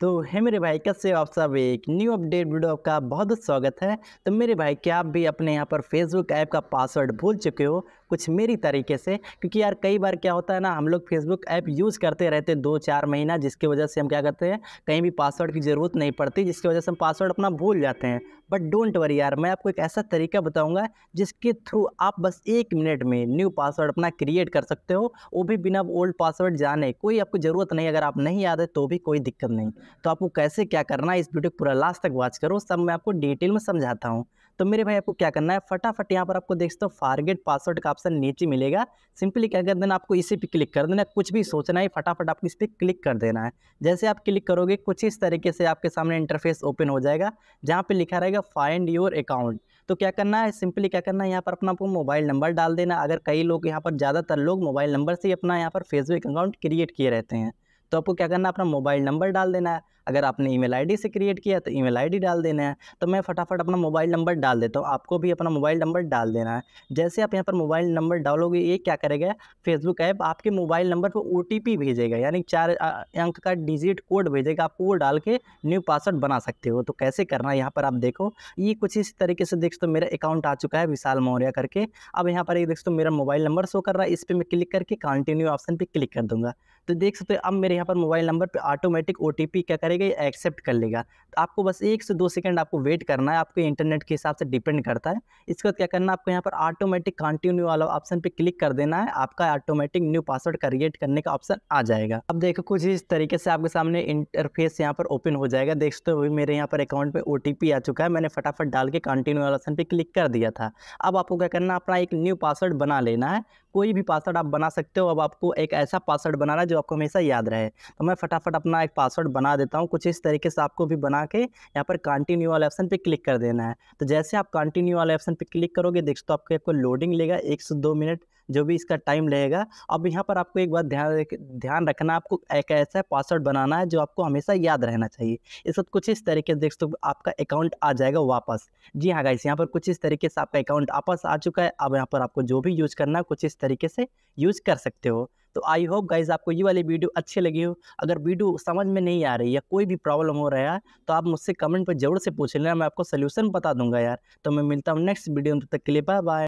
तो है मेरे भाई कैसे आप सब एक न्यू अपडेट वीडियो आपका बहुत स्वागत है तो मेरे भाई क्या आप भी अपने यहाँ पर फेसबुक ऐप का पासवर्ड भूल चुके हो कुछ मेरी तरीके से क्योंकि यार कई बार क्या होता है ना हम लोग फेसबुक ऐप यूज़ करते रहते हैं दो चार महीना जिसकी वजह से हम क्या करते हैं कहीं भी पासवर्ड की ज़रूरत नहीं पड़ती जिसकी वजह से हम पासवर्ड अपना भूल जाते हैं बट डोंट वरी यार मैं आपको एक ऐसा तरीका बताऊंगा जिसके थ्रू आप बस एक मिनट में न्यू पासवर्ड अपना क्रिएट कर सकते हो वो भी बिना ओल्ड पासवर्ड जाने कोई आपको ज़रूरत नहीं अगर आप नहीं याद है तो भी कोई दिक्कत नहीं तो आपको कैसे क्या करना है इस वीडियो को पूरा लास्ट तक वॉच करो सब मैं आपको डिटेल में समझाता हूँ तो मेरे भाई आपको क्या करना है फटाफट यहाँ पर आपको सकते हो फारगेट पासवर्ड का ऑप्शन नीचे मिलेगा सिंपली क्या कर देना आपको इसी पे क्लिक कर देना कुछ भी सोचना है फटाफट आपको इस पर क्लिक कर देना है जैसे आप क्लिक करोगे कुछ इस तरीके से आपके सामने इंटरफेस ओपन हो जाएगा जहाँ पर लिखा रहेगा फाइंड योर अकाउंट तो क्या करना है सिंपली क्या करना है यहाँ पर अपना आपको मोबाइल नंबर डाल देना अगर कई लोग यहाँ पर ज़्यादातर लोग मोबाइल नंबर से ही अपना यहाँ पर फेसबुक अकाउंट क्रिएट किए रहते हैं तो आपको क्या करना है अपना मोबाइल नंबर डाल देना है अगर आपने ईमेल आईडी से क्रिएट किया तो ईमेल आईडी डाल देना है तो मैं फटाफट अपना मोबाइल नंबर डाल देता हूँ आपको भी अपना मोबाइल नंबर डाल देना है जैसे आप यहाँ पर मोबाइल नंबर डालोगे ये क्या करेगा फेसबुक ऐप आपके मोबाइल नंबर पर ओ भेजेगा यानी चार अंक का डिजिट कोड भेजेगा आपको वो डाल के न्यू पासवर्ड बना सकते हो तो कैसे करना है यहाँ पर आप देखो ये कुछ इस तरीके से देख तो मेरा अकाउंट आ चुका है विशाल मौर्य करके अब यहाँ पर ये देख तो मेरा मोबाइल नंबर शो कर रहा है इस पर मैं क्लिक करके कंटिन्यू ऑप्शन पर क्लिक कर दूँगा तो देख सकते हो अब मेरे यहाँ पर मोबाइल नंबर पर ऑटोमेटिक ओ क्या करेगा ये एक्सेप्ट कर लेगा तो आपको बस एक से दो सेकेंड आपको वेट करना है आपके इंटरनेट के हिसाब से डिपेंड करता है इसके बाद क्या करना है आपको यहाँ पर ऑटोमेटिक कंटिन्यू वाला ऑप्शन पर क्लिक कर देना है आपका ऑटोमेटिक न्यू पासवर्ड क्रिएट करने का ऑप्शन आ जाएगा अब देखो कुछ इस तरीके से आपके सामने इंटरफेस यहाँ पर ओपन हो जाएगा देख सकते हो मेरे यहाँ पर अकाउंट में ओ आ चुका है मैंने फटाफट डाल के कंटिन्यू वाला ऑप्शन पर क्लिक कर दिया था अब आपको क्या करना अपना एक न्यू पासवर्ड बना लेना है कोई भी पासवर्ड आप बना सकते हो अब आपको एक ऐसा पासवर्ड बनाना है जो आपको हमेशा याद रहे तो मैं फटाफट अपना एक पासवर्ड बना देता हूँ कुछ इस तरीके से आपको भी बना के यहाँ पर कंटिन्यू वाले ऑप्शन पर क्लिक कर देना है तो जैसे आप कंटिन्यू वाले ऑप्शन पर क्लिक करोगे देख तो आपके आपको लोडिंग लेगा एक से दो मिनट जो भी इसका टाइम लगेगा अब यहाँ पर आपको एक बात ध्यान ध्यान रखना आपको एक ऐसा पासवर्ड बनाना है जो आपको हमेशा याद रहना चाहिए इस वक्त कुछ इस तरीके से देख सकते आपका अकाउंट आ जाएगा वापस जी हाँ गाइस यहाँ पर कुछ इस तरीके से आपका अकाउंट वापस आ चुका है अब यहाँ पर आपको जो भी यूज़ करना है कुछ इस तरीके से यूज़ कर सकते हो तो आई होप गाइज आपको ये वाली वीडियो अच्छी लगी हो अगर वीडियो समझ में नहीं आ रही या कोई भी प्रॉब्लम हो रहा है तो आप मुझसे कमेंट पर जरूर से पूछ लेना मैं आपको सोल्यूशन बता दूंगा यार तो मैं मिलता हूँ नेक्स्ट वीडियो तक के लिए बाय बाय